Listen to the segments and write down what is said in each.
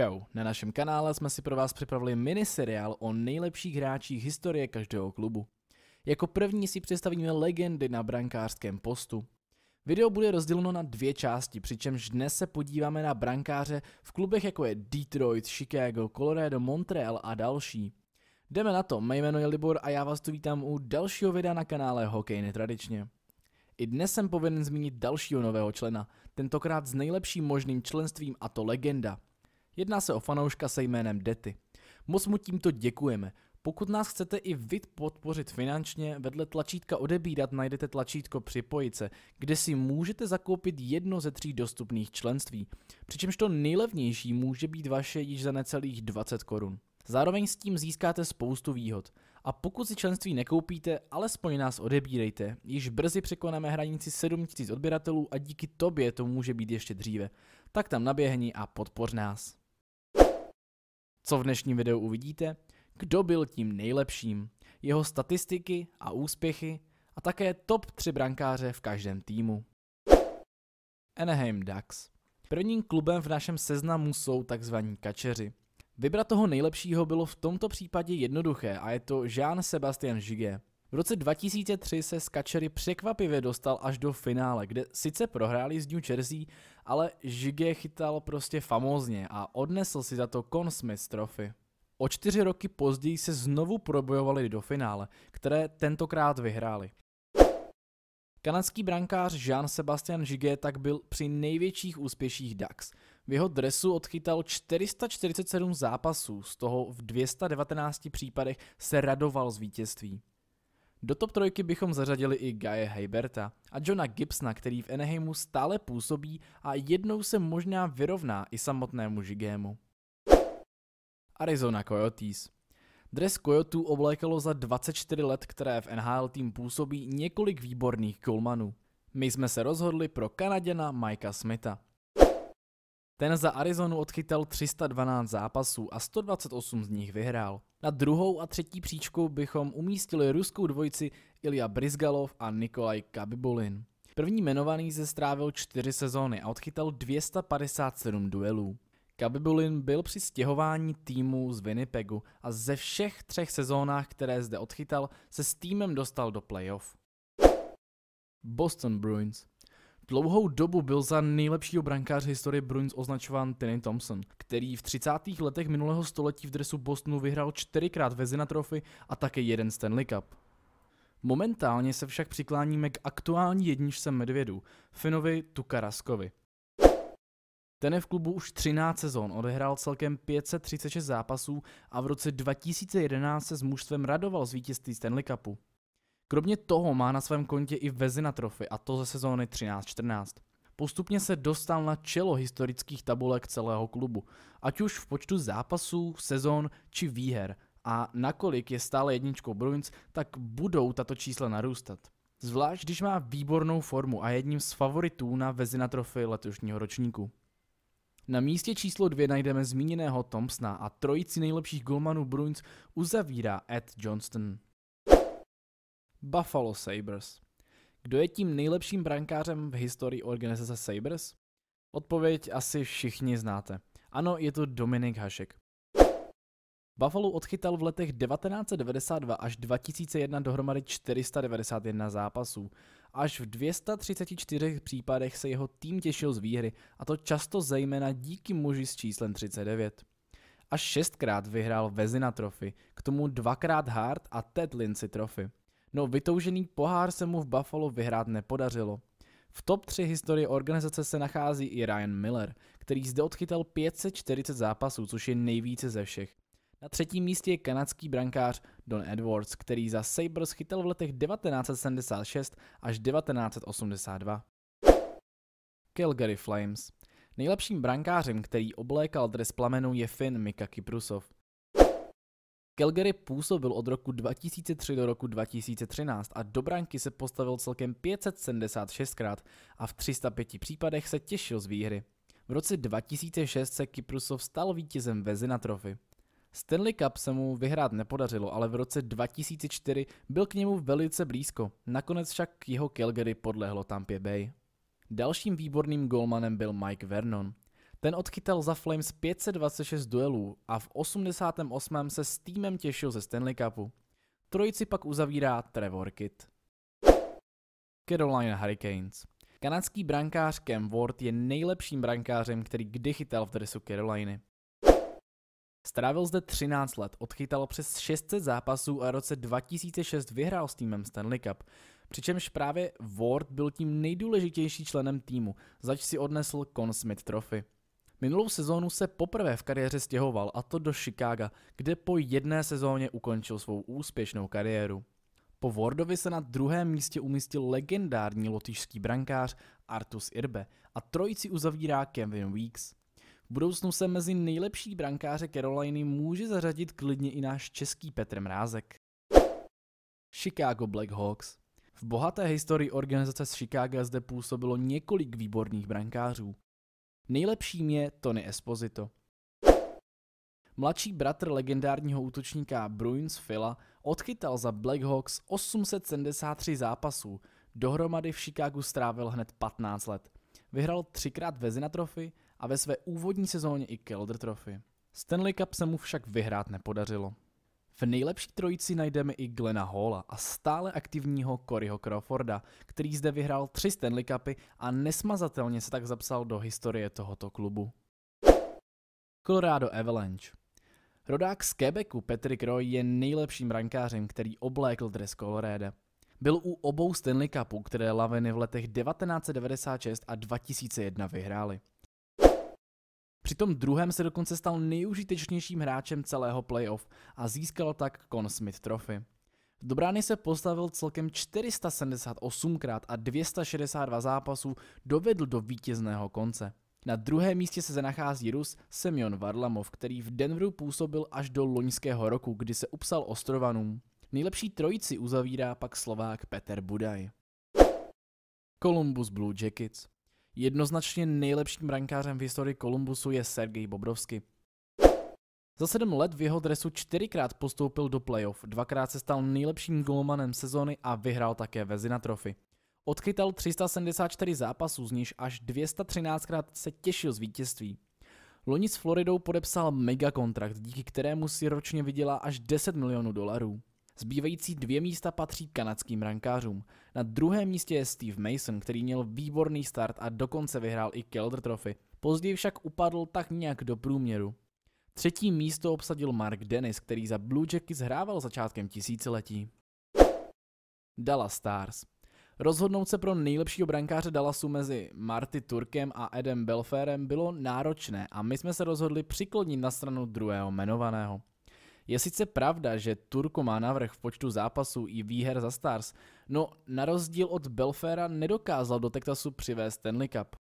Čau, na našem kanále jsme si pro vás připravili miniseriál o nejlepších hráčích historie každého klubu. Jako první si představíme legendy na brankářském postu. Video bude rozděleno na dvě části, přičemž dnes se podíváme na brankáře v klubech jako je Detroit, Chicago, Colorado, Montreal a další. Jdeme na to, mé jméno je Libor a já vás tu vítám u dalšího videa na kanále Hokej netradičně. I dnes jsem povinen zmínit dalšího nového člena, tentokrát s nejlepším možným členstvím a to legenda – Jedná se o fanouška se jménem Dety. Moc mu tímto děkujeme. Pokud nás chcete i vy podpořit finančně, vedle tlačítka odebírat najdete tlačítko Připojit se, kde si můžete zakoupit jedno ze tří dostupných členství, přičemž to nejlevnější může být vaše již za necelých 20 korun. Zároveň s tím získáte spoustu výhod. A pokud si členství nekoupíte, alespoň nás odebírejte. Již brzy překonáme hranici 7000 odběratelů a díky tobě to může být ještě dříve. Tak tam naběhni a podpoř nás. Co v dnešním videu uvidíte? Kdo byl tím nejlepším? Jeho statistiky a úspěchy a také top 3 brankáře v každém týmu. Anaheim Ducks Prvním klubem v našem seznamu jsou tzv. kačeři. Vybrat toho nejlepšího bylo v tomto případě jednoduché a je to jean sebastien Žiget. V roce 2003 se z Kačery překvapivě dostal až do finále, kde sice prohráli s New Jersey, ale Žige chytal prostě famózně a odnesl si za to Conn Smith trofy. O čtyři roky později se znovu probojovali do finále, které tentokrát vyhráli. Kanadský brankář Jean-Sebastian Žige tak byl při největších úspěších DAX. V jeho dresu odchytal 447 zápasů, z toho v 219 případech se radoval z vítězství. Do top trojky bychom zařadili i Gaje Heiberta a Johna Gibsona, který v Anaheimu stále působí a jednou se možná vyrovná i samotnému Žigému. Arizona Coyotes Dres Coyotů oblékalo za 24 let, které v NHL tým působí několik výborných golmanů. My jsme se rozhodli pro Kanaděna Mikea Smitha. Ten za Arizonu odchytal 312 zápasů a 128 z nich vyhrál. Na druhou a třetí příčku bychom umístili ruskou dvojici Ilya Brizgalov a Nikolaj Kabibulin. První jmenovaný se strávil čtyři sezóny a odchytal 257 duelů. Kabibulin byl při stěhování týmu z Winnipegu a ze všech třech sezónách, které zde odchytal, se s týmem dostal do playoff. Boston Bruins Dlouhou dobu byl za nejlepšího brankáře historie Bruins označován Tenny Thompson, který v 30. letech minulého století v dresu Bostonu vyhrál čtyřikrát Vezina trofy a také jeden Stanley Cup. Momentálně se však přikláníme k aktuální jedničce medvědu Finovi Tukaraskovi. Ten je v klubu už 13 sezon, odehrál celkem 536 zápasů a v roce 2011 se s mužstvem radoval z vítězství Stanley Cupu. Kromě toho má na svém kontě i Vezina trofy a to ze sezóny 13-14. Postupně se dostal na čelo historických tabulek celého klubu, ať už v počtu zápasů, sezon či výher a nakolik je stále jedničkou Bruins, tak budou tato čísla narůstat. Zvlášť když má výbornou formu a jedním z favoritů na Vezina trofy letošního ročníku. Na místě číslo dvě najdeme zmíněného Thompsona a trojici nejlepších golmanů Bruins uzavírá Ed Johnston. Buffalo Sabres. Kdo je tím nejlepším brankářem v historii organizace Sabres? Odpověď asi všichni znáte. Ano, je to Dominik Hašek. Buffalo odchytal v letech 1992 až 2001 dohromady 491 zápasů. Až v 234 případech se jeho tým těšil z výhry, a to často zejména díky muži s číslem 39. Až šestkrát vyhrál Vezina trofy, k tomu dvakrát Hart a Ted Lindsay trofy no vytoužený pohár se mu v Buffalo vyhrát nepodařilo. V top 3 historie organizace se nachází i Ryan Miller, který zde odchytal 540 zápasů, což je nejvíce ze všech. Na třetím místě je kanadský brankář Don Edwards, který za Sabres chytal v letech 1976 až 1982. Calgary Flames Nejlepším brankářem, který oblékal dres plamenů, je Finn Mika Kiprusov. Calgary působil od roku 2003 do roku 2013 a do branky se postavil celkem 576krát a v 305 případech se těšil z výhry. V roce 2006 se Kyprusov stal vítězem Vezina trofy. Stanley Cup se mu vyhrát nepodařilo, ale v roce 2004 byl k němu velice blízko, nakonec však jeho Calgary podlehlo Tampa Bay. Dalším výborným golmanem byl Mike Vernon. Ten odchytal za Flames 526 duelů a v 88. se s týmem těšil ze Stanley Cupu. Trojici pak uzavírá Trevor Kitt. Carolina Hurricanes Kanadský brankář Cam Ward je nejlepším brankářem, který kdy chytal v dresu Caroliny. Strávil zde 13 let, odchytal přes 600 zápasů a roce 2006 vyhrál s týmem Stanley Cup. Přičemž právě Ward byl tím nejdůležitější členem týmu, zač si odnesl Conn Smith Trophy. Minulou sezónu se poprvé v kariéře stěhoval, a to do Chicaga, kde po jedné sezóně ukončil svou úspěšnou kariéru. Po Wardovi se na druhém místě umístil legendární lotyšský brankář Artus Irbe a trojici uzavírá Kevin Weeks. V budoucnu se mezi nejlepší brankáře Caroliny může zařadit klidně i náš český Petr Mrázek. Chicago Blackhawks v bohaté historii organizace z Chicaga zde působilo několik výborných brankářů. Nejlepším je Tony Esposito. Mladší bratr legendárního útočníka Bruins Phila odchytal za Blackhawks 873 zápasů, dohromady v Chicagu strávil hned 15 let. Vyhrál třikrát Vezina trofy a ve své úvodní sezóně i Calder trofy. Stanley Cup se mu však vyhrát nepodařilo. V nejlepší trojici najdeme i Glena Halla a stále aktivního Coryho Crawforda, který zde vyhrál tři Stanley Cupy a nesmazatelně se tak zapsal do historie tohoto klubu. Colorado Avalanche Rodák z Quebecu Patrick Roy je nejlepším rankářem, který oblékl dres Colorado. Byl u obou Stanley Cupů, které Laveny v letech 1996 a 2001 vyhrály. Při tom druhém se dokonce stal nejužitečnějším hráčem celého playoff a získal tak Conn Smith Trophy. Do brány se postavil celkem 478krát a 262 zápasů dovedl do vítězného konce. Na druhém místě se nachází Rus Semyon Varlamov, který v Denveru působil až do loňského roku, kdy se upsal Ostrovanům. Nejlepší trojici uzavírá pak Slovák Peter Budaj. Columbus Blue Jackets Jednoznačně nejlepším brankářem v historii Kolumbusu je Sergej Bobrovsky. Za sedm let v jeho dresu čtyřikrát postoupil do playoff, dvakrát se stal nejlepším golmanem sezony a vyhrál také Vezina trofy. Odchytal 374 zápasů, z nichž až 213krát se těšil z vítězství. Loni s Floridou podepsal megakontrakt, díky kterému si ročně vydělá až 10 milionů dolarů. Zbývající dvě místa patří kanadským rankářům. Na druhém místě je Steve Mason, který měl výborný start a dokonce vyhrál i Calder Trophy. Později však upadl tak nějak do průměru. Třetí místo obsadil Mark Dennis, který za Blue Jacky hrával začátkem tisíciletí. Dallas Stars Rozhodnout se pro nejlepšího brankáře Dallasu mezi Marty Turkem a Edem Belferem bylo náročné a my jsme se rozhodli přiklonit na stranu druhého jmenovaného. Je sice pravda, že Turku má navrh v počtu zápasů i výher za Stars, no na rozdíl od Belfera nedokázal do Texasu přivést Stanley Cup.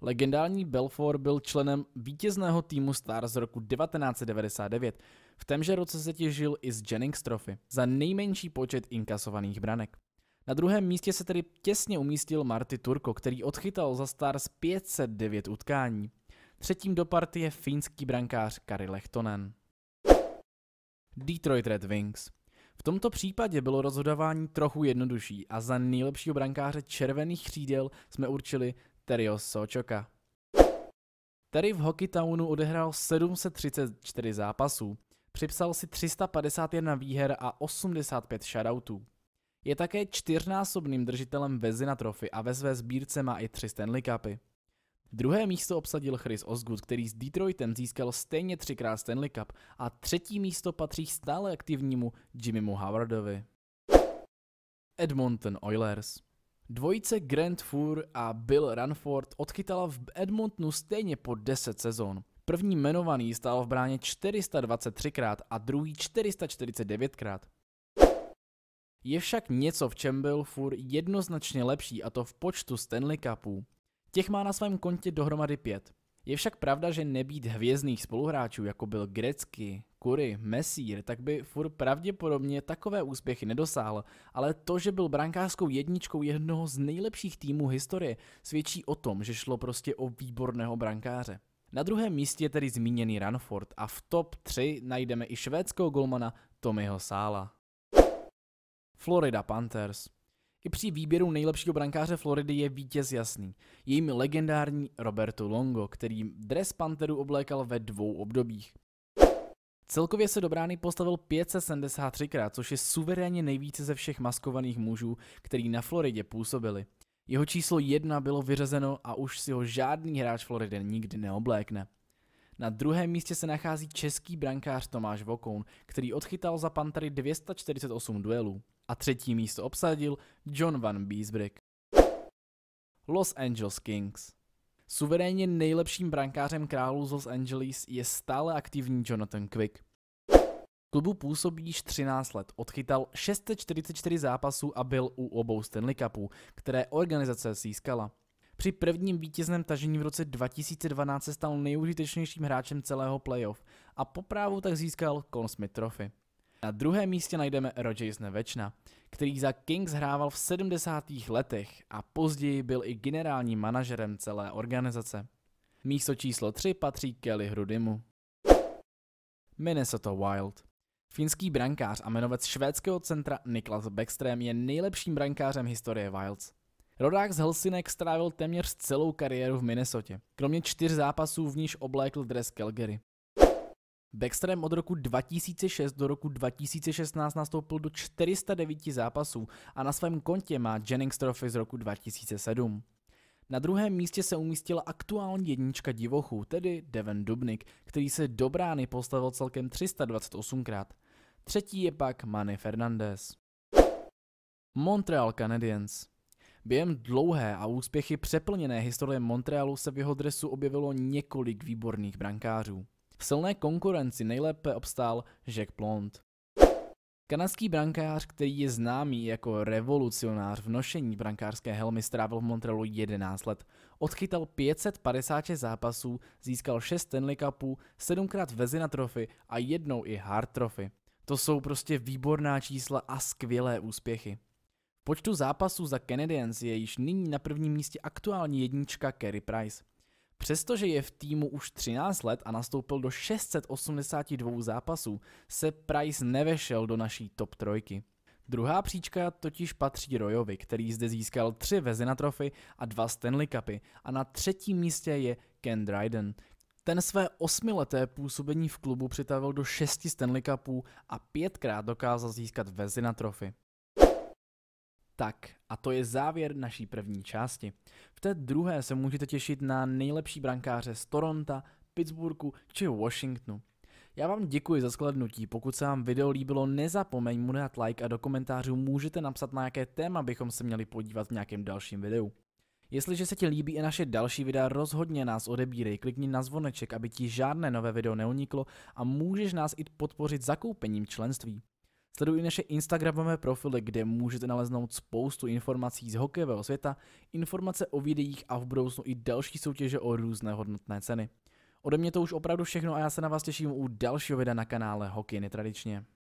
Legendální Belfort byl členem vítězného týmu Stars z roku 1999. V témže roce se těžil i z Jennings Trophy za nejmenší počet inkasovaných branek. Na druhém místě se tedy těsně umístil Marty Turko, který odchytal za Stars 509 utkání. Třetím do party je finský brankář Kari Lehtonen. Detroit Red Wings. V tomto případě bylo rozhodování trochu jednodušší a za nejlepšího brankáře červených křídel jsme určili Terio Sočoka. Terry v Townu odehrál 734 zápasů, připsal si 351 výher a 85 shoutoutů. Je také čtyřnásobným držitelem Vezina trofy a ve své sbírce má i tři Stanley Cupy. Druhé místo obsadil Chris Osgood, který s Detroitem získal stejně třikrát Stanley Cup a třetí místo patří stále aktivnímu Jimmymu Howardovi. Edmonton Oilers Dvojice Grant Fuhr a Bill Ranford odchytala v Edmontonu stejně po 10 sezon. První jmenovaný stál v bráně 423krát a druhý 449krát. Je však něco, v čem byl Fur jednoznačně lepší a to v počtu Stanley Cupů. Těch má na svém kontě dohromady pět. Je však pravda, že nebýt hvězdných spoluhráčů, jako byl Grecky, Kury, Messír, tak by fur pravděpodobně takové úspěchy nedosáhl, ale to, že byl brankářskou jedničkou jednoho z nejlepších týmů historie, svědčí o tom, že šlo prostě o výborného brankáře. Na druhém místě je tedy zmíněný Ranford a v top 3 najdeme i švédského golmana Tommyho Sála. Florida Panthers i při výběru nejlepšího brankáře Floridy je vítěz jasný. Jejím legendární Roberto Longo, který dres Panteru oblékal ve dvou obdobích. Celkově se do brány postavil 573krát, což je suverénně nejvíce ze všech maskovaných mužů, který na Floridě působili. Jeho číslo 1 bylo vyřazeno a už si ho žádný hráč Floridy nikdy neoblékne. Na druhém místě se nachází český brankář Tomáš Vokoun, který odchytal za Pantery 248 duelů a třetí místo obsadil John Van Beesbrick. Los Angeles Kings Suverénně nejlepším brankářem králů z Los Angeles je stále aktivní Jonathan Quick. Klubu působí již 13 let, odchytal 644 zápasů a byl u obou Stanley Cupů, které organizace získala. Při prvním vítězném tažení v roce 2012 se stal nejúžitečnějším hráčem celého playoff a po tak získal Conn Smith Trophy. Na druhém místě najdeme Rodgers Nevečna, který za Kings hrával v 70. letech a později byl i generálním manažerem celé organizace. Místo číslo 3 patří Kelly Hrudimu. Minnesota Wild Finský brankář a jmenovec švédského centra Niklas Backstrom je nejlepším brankářem historie Wilds. Rodák z Helsinek strávil téměř celou kariéru v Minnesotě, kromě čtyř zápasů v níž oblékl dres Calgary. Backstrem od roku 2006 do roku 2016 nastoupil do 409 zápasů a na svém kontě má Jennings Trophy z roku 2007. Na druhém místě se umístila aktuální jednička divochů, tedy Devon Dubnik, který se do brány postavil celkem 328krát. Třetí je pak Manny Fernandez. Montreal Canadiens Během dlouhé a úspěchy přeplněné historie Montrealu se v jeho dresu objevilo několik výborných brankářů. V silné konkurenci nejlépe obstál Jack Plont. Kanadský brankář, který je známý jako revolucionář v nošení brankářské helmy, strávil v Montrealu 11 let. Odchytal 556 zápasů, získal 6 Stanley Cupů, 7krát Vezina trofy a jednou i Hart trofy. To jsou prostě výborná čísla a skvělé úspěchy. počtu zápasů za Canadiens je již nyní na prvním místě aktuální jednička Kerry Price. Přestože je v týmu už 13 let a nastoupil do 682 zápasů, se Price nevešel do naší top trojky. Druhá příčka totiž patří Royovi, který zde získal tři Vezina trofy a dva Stanley Cupy a na třetím místě je Ken Dryden. Ten své osmileté působení v klubu přitavil do šesti Stanley Cupů a pětkrát dokázal získat Vezina trofy. Tak a to je závěr naší první části. V té druhé se můžete těšit na nejlepší brankáře z Toronto, Pittsburghu či Washingtonu. Já vám děkuji za sklednutí, pokud se vám video líbilo, nezapomeň mu dát like a do komentářů můžete napsat na jaké téma bychom se měli podívat v nějakém dalším videu. Jestliže se ti líbí i naše další videa, rozhodně nás odebírej, klikni na zvoneček, aby ti žádné nové video neuniklo a můžeš nás i podpořit zakoupením členství. Sleduj naše Instagramové profily, kde můžete naleznout spoustu informací z hokejového světa, informace o videích a v budoucnu i další soutěže o různé hodnotné ceny. Ode mě to už opravdu všechno a já se na vás těším u dalšího videa na kanále Hokej netradičně.